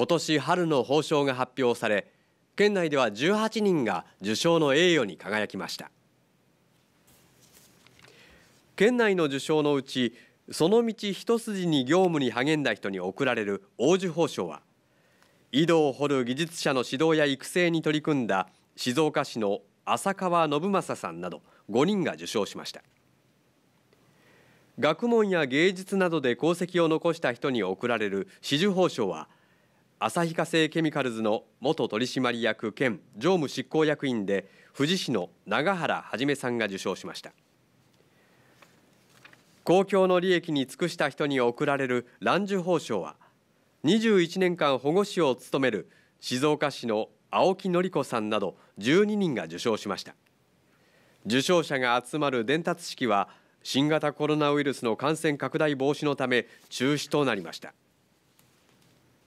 今年春の褒章が発表され県内では18人が受賞の栄誉に輝きました県内の受賞のうちその道一筋に業務に励んだ人に贈られる王子褒章は井戸を掘る技術者の指導や育成に取り組んだ静岡市の浅川信正さんなど5人が受賞しました学問や芸術などで功績を残した人に贈られる紫綬褒章は旭化成ケミカルズの元取締役兼常務執行役員で富士市の永原はじめさんが受賞しました公共の利益に尽くした人に贈られる蘭寿報賞は21年間保護士を務める静岡市の青木典子さんなど12人が受賞しました受賞者が集まる伝達式は新型コロナウイルスの感染拡大防止のため中止となりました。